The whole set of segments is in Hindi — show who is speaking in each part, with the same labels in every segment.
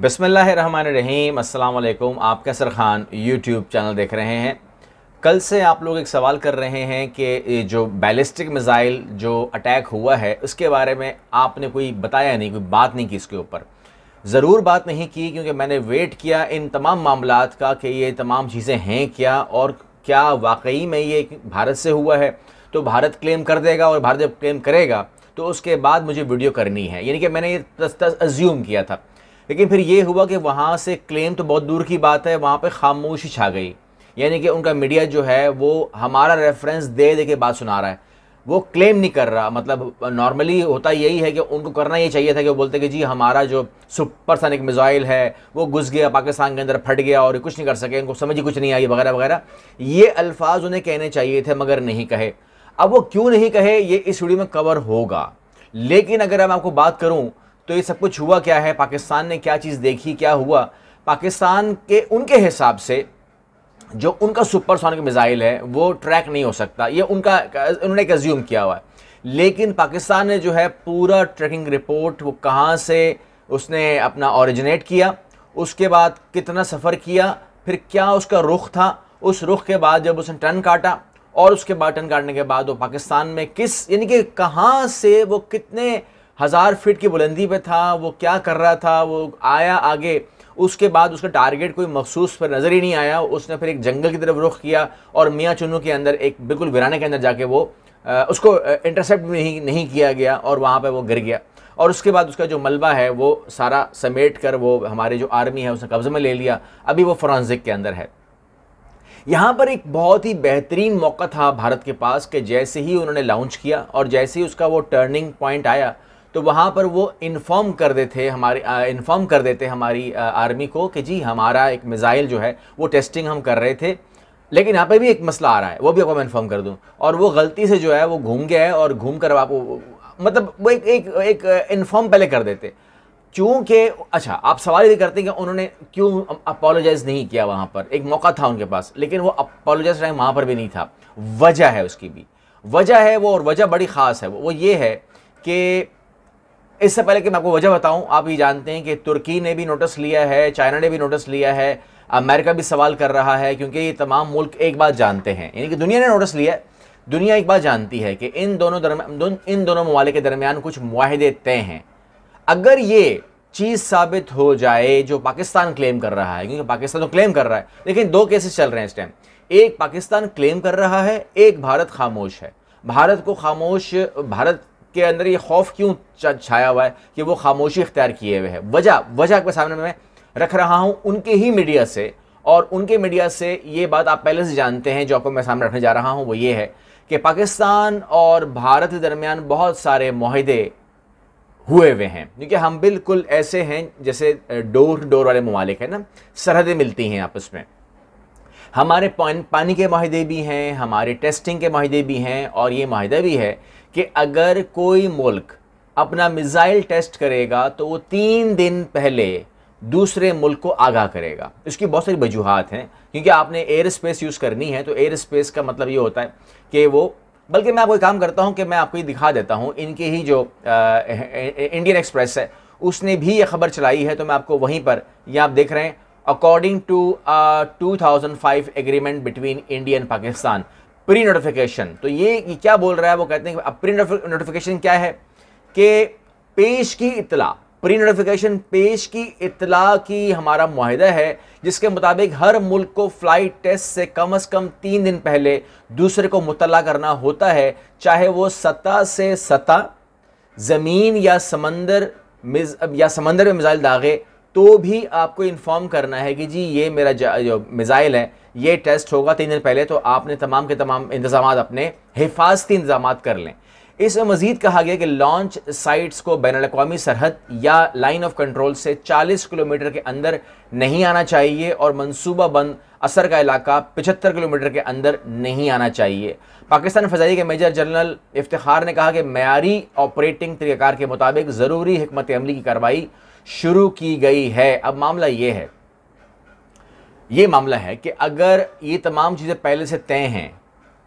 Speaker 1: बसमीम अल्लाम आप कैसर ख़ान यूट्यूब चैनल देख रहे हैं कल से आप लोग एक सवाल कर रहे हैं कि जो बैलिस्टिक मिज़ाइल जो अटैक हुआ है उसके बारे में आपने कोई बताया नहीं कोई बात नहीं की इसके ऊपर ज़रूर बात नहीं की क्योंकि मैंने वेट किया इन तमाम मामला का कि ये तमाम चीज़ें हैं क्या और क्या वाकई में ये भारत से हुआ है तो भारत क्लेम कर देगा और भारत जब क्लेम करेगा तो उसके बाद मुझे वीडियो करनी है यानी कि मैंने ये अज्यूम किया था लेकिन फिर ये हुआ कि वहाँ से क्लेम तो बहुत दूर की बात है वहाँ पर खामोशी छा गई यानी कि उनका मीडिया जो है वो हमारा रेफरेंस दे दे के बात सुना रहा है वो क्लेम नहीं कर रहा मतलब नॉर्मली होता यही है कि उनको करना ये चाहिए था कि वो बोलते कि जी हमारा जो सुपरसैनिक मिज़ाइल है वो घुस गया पाकिस्तान के अंदर फट गया और कुछ नहीं कर सके इनको समझ ही कुछ नहीं आई वगैरह वगैरह ये अल्फाज उन्हें कहने चाहिए थे मगर नहीं कहे अब वो क्यों नहीं कहे ये इस वीडियो में कवर होगा लेकिन अगर मैं आपको बात करूँ तो ये सब कुछ हुआ क्या है पाकिस्तान ने क्या चीज़ देखी क्या हुआ पाकिस्तान के उनके हिसाब से जो उनका सुपरसोनिक मिज़ाइल है वो ट्रैक नहीं हो सकता ये उनका उन्होंने कंज्यूम किया हुआ है लेकिन पाकिस्तान ने जो है पूरा ट्रैकिंग रिपोर्ट वो कहाँ से उसने अपना ओरिजिनेट किया उसके बाद कितना सफ़र किया फिर क्या उसका रुख था उस रुख के बाद जब उसने टन काटा और उसके बाद टन काटने के बाद वो पाकिस्तान में किस यानी कि कहाँ से वो कितने हज़ार फीट की बुलंदी पे था वो क्या कर रहा था वो आया आगे उसके बाद उसका टारगेट कोई मखसूस पर नज़र ही नहीं आया उसने फिर एक जंगल की तरफ रुख किया और मियाँ चुनू के अंदर एक बिल्कुल वीराने के अंदर जाके वो उसको इंटरसेप्ट नहीं नहीं किया गया और वहाँ पर वो गिर गया और उसके बाद उसका जो मलबा है वो सारा समेट कर वो हमारे जो आर्मी है उसने कब्ज़े में ले लिया अभी वो फॉरेंसिक के अंदर है यहाँ पर एक बहुत ही बेहतरीन मौका था भारत के पास कि जैसे ही उन्होंने लॉन्च किया और जैसे ही उसका वो टर्निंग पॉइंट आया तो वहाँ पर वो इन्फॉर्म कर देते हमारे इन्फॉर्म कर देते हमारी आ, आर्मी को कि जी हमारा एक मिज़ाइल जो है वो टेस्टिंग हम कर रहे थे लेकिन यहाँ पे भी एक मसला आ रहा है वो भी आपको मैं इन्फॉर्म कर दूँ और वो गलती से जो है वो घूम गया है और घूम कर आपको मतलब वो एक एक एक इन्फॉर्म पहले कर देते चूँकि अच्छा आप सवाल ये करते हैं कि उन्होंने क्यों अपोलोजाइज़ नहीं किया वहाँ पर एक मौका था उनके पास लेकिन वो अपोलोजाइज टाइम वहाँ पर भी नहीं था वजह है उसकी भी वजह है वो और वजह बड़ी ख़ास है वो ये है कि इससे पहले कि मैं आपको वजह बताऊं आप ये जानते हैं कि तुर्की ने भी नोटिस लिया है चाइना ने भी नोटिस लिया है अमेरिका भी सवाल कर रहा है क्योंकि ये तमाम मुल्क एक बात जानते हैं यानी कि दुनिया ने नोटिस लिया है दुनिया एक बात जानती है कि इन दोनों दरम इन दोनों ममालिक के दरमियान कुछ माहदे तय हैं अगर ये चीज़ साबित हो जाए जो पाकिस्तान क्लेम कर रहा है क्योंकि पाकिस्तान तो क्लेम कर रहा है लेकिन दो केसेस चल रहे हैं इस टाइम एक पाकिस्तान क्लेम कर रहा है एक भारत खामोश है भारत को खामोश भारत के अंदर ये खौफ क्यों छाया हुआ है कि वो खामोशी इख्तियार किए हुए हैं वजह वजह के सामने मैं रख रहा हूँ उनके ही मीडिया से और उनके मीडिया से ये बात आप पहले से जानते हैं जो आपको मैं सामने रखने जा रहा हूँ वो ये है कि पाकिस्तान और भारत के दरमियान बहुत सारे माहदे हुए हुए हैं क्योंकि हम बिल्कुल ऐसे हैं जैसे डोर टू डोर वाले ममालिक हैं ना सरहदें मिलती हैं आपस में हमारे पानी के माहदे भी हैं हमारे टेस्टिंग के माहदे भी हैं और ये माहदे भी है कि अगर कोई मुल्क अपना मिज़ाइल टेस्ट करेगा तो वो तीन दिन पहले दूसरे मुल्क को आगाह करेगा इसकी बहुत सारी वजूहत हैं क्योंकि आपने एयर स्पेस यूज़ करनी है तो एयर स्पेस का मतलब ये होता है कि वो बल्कि मैं आपको काम करता हूँ कि मैं आपको ये दिखा देता हूँ इनके ही जो इंडियन एक्सप्रेस है उसने भी ये खबर चलाई है तो मैं आपको वहीं पर ये आप देख रहे हैं according to a 2005 agreement between India and Pakistan. Pre notification तो ये, ये क्या बोल रहा है वो कहते हैं कि अब प्री नोटिफिकेशन क्या है कि पेश की इतला प्री नोटिफिकेशन पेश की इतला की हमारा माहिदा है जिसके मुताबिक हर मुल्क को फ्लाइट टेस्ट से कम अज़ कम तीन दिन पहले दूसरे को मुतला करना होता है चाहे वो सतह से सतह ज़मीन या समंदर मिज या समंदर में मिज़ाइल दागे तो भी आपको इन्फॉर्म करना है कि जी ये मेरा जो मिज़ाइल है ये टेस्ट होगा तीन दिन पहले तो आपने तमाम के तमाम इंतजाम अपने हिफाजती इंतजाम कर लें इसमें मजीद कहा गया कि लॉन्च साइट्स को बैन अवी सरहद या लाइन ऑफ कंट्रोल से 40 किलोमीटर के अंदर नहीं आना चाहिए और मनसूबा बंद असर का इलाका 75 किलोमीटर के अंदर नहीं आना चाहिए पाकिस्तान फजाई के मेजर जनरल इफ्तार ने कहा कि मैारी ऑपरेटिंग तरीक़ार के मुताबिक ज़रूरी हमत अमली की कार्रवाई शुरू की गई है अब मामला यह है यह मामला है कि अगर ये तमाम चीज़ें पहले से तय हैं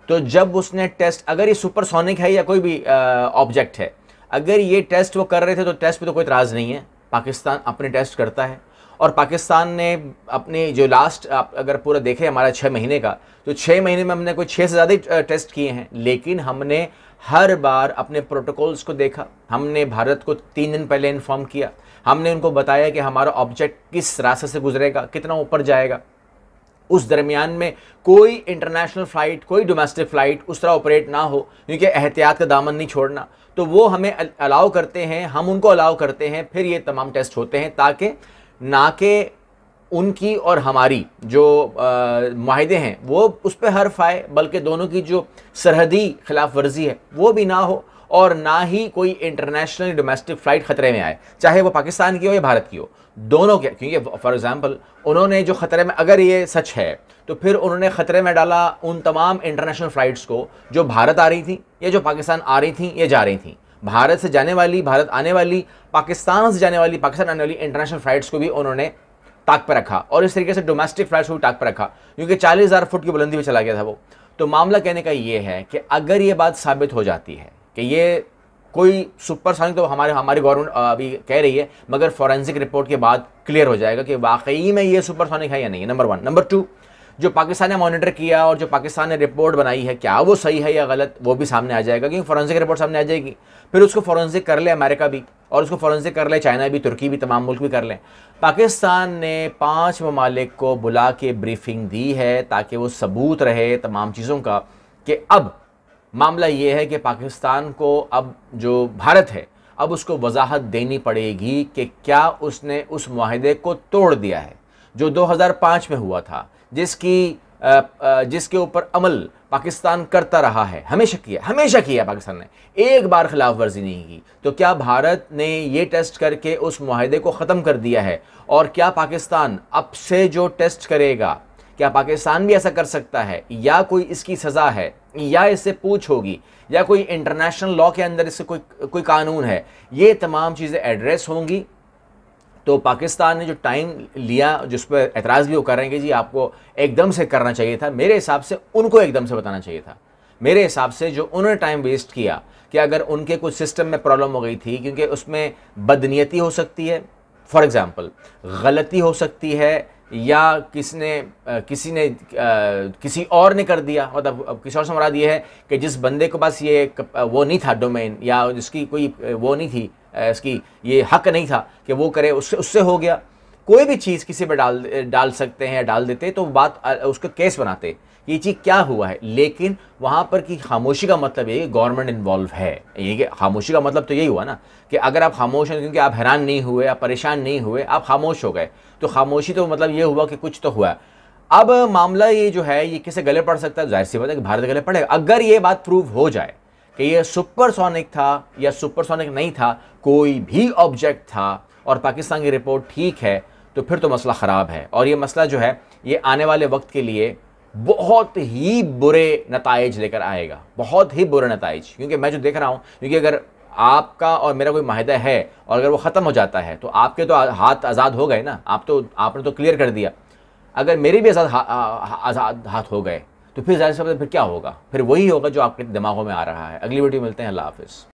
Speaker 1: तो जब उसने टेस्ट अगर ये सुपरसोनिक है या कोई भी ऑब्जेक्ट है अगर ये टेस्ट वो कर रहे थे तो टेस्ट पे तो कोई इतराज़ नहीं है पाकिस्तान अपने टेस्ट करता है और पाकिस्तान ने अपने जो लास्ट आप अगर पूरा देखें हमारा छः महीने का तो छः महीने में हमने कोई छः से ज़्यादा टेस्ट किए हैं लेकिन हमने हर बार अपने प्रोटोकॉल्स को देखा हमने भारत को तीन दिन पहले इन्फॉर्म किया हमने उनको बताया कि हमारा ऑब्जेक्ट किस रास्ते से गुजरेगा कितना ऊपर जाएगा उस दरमियान में कोई इंटरनेशनल फ़्लाइट कोई डोमेस्टिक फ़्लाइट उस तरह ऑपरेट ना हो क्योंकि एहतियात का दामन नहीं छोड़ना तो वो हमें अलाउ करते हैं हम उनको अलाउ करते हैं फिर ये तमाम टेस्ट होते हैं ताकि ना के उनकी और हमारी जो माहदे हैं वो उस पर हर्फ आए बल्कि दोनों की जो सरहदी खिलाफ वर्जी है वो भी ना हो और ना ही कोई इंटरनेशनल डोमेस्टिक फ़्लाइट ख़तरे में आए चाहे वो पाकिस्तान की हो या भारत की हो दोनों के क्योंकि फॉर एग्ज़ाम्पल उन्होंने जो ख़तरे में अगर ये सच है तो फिर उन्होंने ख़तरे में डाला उन तमाम इंटरनेशनल फ़्लाइट्स को जो भारत आ रही थी या जो पाकिस्तान आ रही थी या जा रही थी भारत से जाने वाली भारत आने वाली पाकिस्तान से जाने वाली पाकिस्तान आने वाली इंटरनेशनल फ़्लाइट्स को भी उन्होंने ताक पर रखा और इस तरीके से डोमेस्टिक फ्लाइट को भी ताक पर रखा क्योंकि चालीस हज़ार फुट की बुलंदी में चला गया था वो तो मामला कहने का ये है कि अगर ये बात साबित हो जाती है कि ये कोई सुपरसोनिक तो हमारे हमारी गवर्नमेंट अभी कह रही है मगर फॉरेंसिक रिपोर्ट के बाद क्लियर हो जाएगा कि वाकई में ये सुपरसोनिक है या नहीं नंबर वन नंबर टू जो पाकिस्तान ने मॉनिटर किया और जो पाकिस्तान ने रिपोर्ट बनाई है क्या वो सही है या गलत वो भी सामने आ जाएगा क्योंकि फॉरेंसिक रिपोर्ट सामने आ जाएगी फिर उसको फॉरेंसिक कर ले अमेरिका भी और उसको फॉरेंसिक कर ले चाइना भी तुर्की भी तमाम मुल्क भी कर लें पाकिस्तान ने पाँच ममालिक को बुला के ब्रीफिंग दी है ताकि वो सबूत रहे तमाम चीज़ों का कि अब मामला ये है कि पाकिस्तान को अब जो भारत है अब उसको वजाहत देनी पड़ेगी कि क्या उसने उस माहदे को तोड़ दिया है जो 2005 में हुआ था जिसकी जिसके ऊपर अमल पाकिस्तान करता रहा है हमेशा किया हमेशा किया पाकिस्तान ने एक बार खिलाफ वर्जी नहीं की तो क्या भारत ने ये टेस्ट करके उस माहदे को ख़त्म कर दिया है और क्या पाकिस्तान अब से जो टेस्ट करेगा क्या पाकिस्तान भी ऐसा कर सकता है या कोई इसकी सज़ा है या इससे पूछ होगी या कोई इंटरनेशनल लॉ के अंदर इससे कोई कोई कानून है ये तमाम चीज़ें एड्रेस होंगी तो पाकिस्तान ने जो टाइम लिया जिस पर एतराज़ भी वो कर रहे हैं कि जी आपको एकदम से करना चाहिए था मेरे हिसाब से उनको एकदम से बताना चाहिए था मेरे हिसाब से जो उन्होंने टाइम वेस्ट किया कि अगर उनके कुछ सिस्टम में प्रॉब्लम हो गई थी क्योंकि उसमें बदनीयती हो सकती है फॉर एग्ज़ाम्पल गलती हो सकती है या किसने किसी ने किसी और ने कर दिया मतलब किसी और से मरा दिया है कि जिस बंदे के पास ये वो नहीं था डोमेन या जिसकी कोई वो नहीं थी इसकी ये हक नहीं था कि वो करे उससे उससे हो गया कोई भी चीज़ किसी पर डाल डाल सकते हैं डाल देते तो बात उसका केस बनाते ये चीज़ क्या हुआ है लेकिन वहाँ पर कि खामोशी का मतलब ये गवर्नमेंट इन्वॉल्व है ये कि खामोशी का मतलब तो यही हुआ ना कि अगर आप खामोश हैं क्योंकि आप हैरान नहीं हुए आप परेशान नहीं हुए आप खामोश हो गए तो खामोशी तो मतलब ये हुआ कि कुछ तो हुआ अब मामला ये जो है ये किसे गले पड़ सकता है जाहिर सी बात है कि भारत गले पड़ेगा अगर ये बात प्रूव हो जाए कि यह सुपरसोनिक था या सुपरसोनिक नहीं था कोई भी ऑब्जेक्ट था और पाकिस्तान की रिपोर्ट ठीक है तो फिर तो मसला ख़राब है और ये मसला जो है ये आने वाले वक्त के लिए बहुत ही बुरे नतज लेकर आएगा बहुत ही बुरे नतज क्योंकि मैं जो देख रहा हूँ क्योंकि अगर आपका और मेरा कोई माहिदा है और अगर वो ख़त्म हो जाता है तो आपके तो हाथ आज़ाद हो गए ना आप तो आपने तो क्लियर कर दिया अगर मेरे भी आज़ाद आज़ाद हाथ हो गए तो फिर जाहिर शब्द फिर क्या होगा फिर वही होगा जो आपके दिमागों में आ रहा है अगली वीडियो मिलते हैं अल्लाह हाफिज़